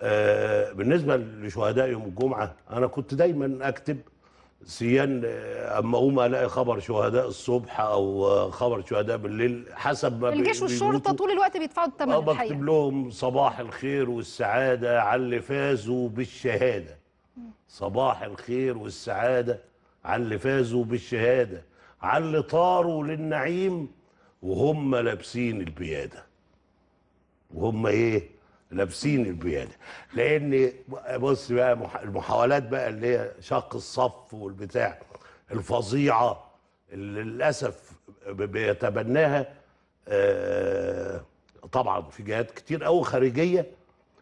آه، بالنسبه لشهداء يوم الجمعه انا كنت دايما اكتب سيان آه، اما اقوم الاقي خبر شهداء الصبح او آه، خبر شهداء بالليل حسب ما الجيش والشرطه طول الوقت بيدفعوا الثمن اه بكتب لهم صباح الخير والسعاده على اللي فازوا بالشهاده صباح الخير والسعاده على اللي فازوا بالشهاده على اللي طاروا للنعيم وهم لابسين البياده وهم ايه لابسين البياده لان بص بقى المحاولات بقى اللي هي شق الصف والبتاع الفظيعه اللي للاسف بيتبناها آه، طبعا في جهات كتير قوي خارجيه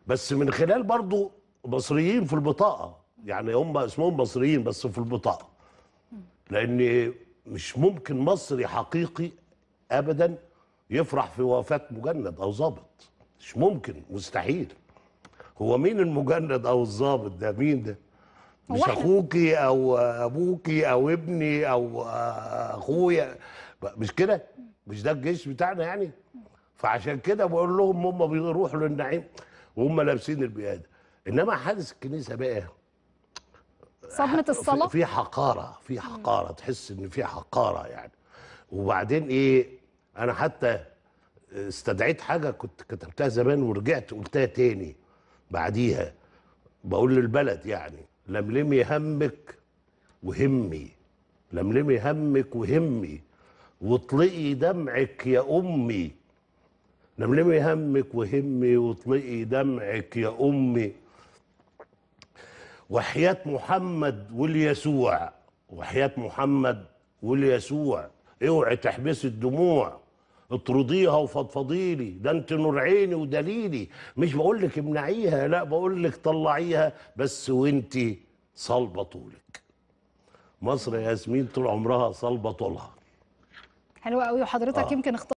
بس من خلال برضو مصريين في البطاقه يعني هم اسمهم مصريين بس في البطاقه لان مش ممكن مصري حقيقي ابدا يفرح في وفاه مجند او ظابط مش ممكن مستحيل هو مين المجند او الظابط ده مين ده مش اخوكي او ابوكي او ابني او اخويا مش كده مش ده الجيش بتاعنا يعني فعشان كده بقول لهم هم بيروحوا للنعيم وهم لابسين البياده انما حادث الكنيسه بقى صدمه الصلاه في حقاره في حقاره تحس ان في حقاره يعني وبعدين ايه انا حتى استدعيت حاجه كنت كتبتها زمان ورجعت قلتها تاني بعديها بقول للبلد يعني لملمي همك وهمي لملمي همك وهمي واطلقي دمعك يا امي لملمي همك وهمي واطلقي دمعك يا امي وحياه محمد واليسوع وحياه محمد واليسوع اوعي تحبسي الدموع اطرديها وفضفضيلي ده انت نور عيني ودليلي مش بقول لك امنعيها لا بقول لك طلعيها بس وانت صلبه طولك مصر يا ياسمين طول عمرها صلبه طولها حلوه قوي وحضرتك آه. يمكن اختار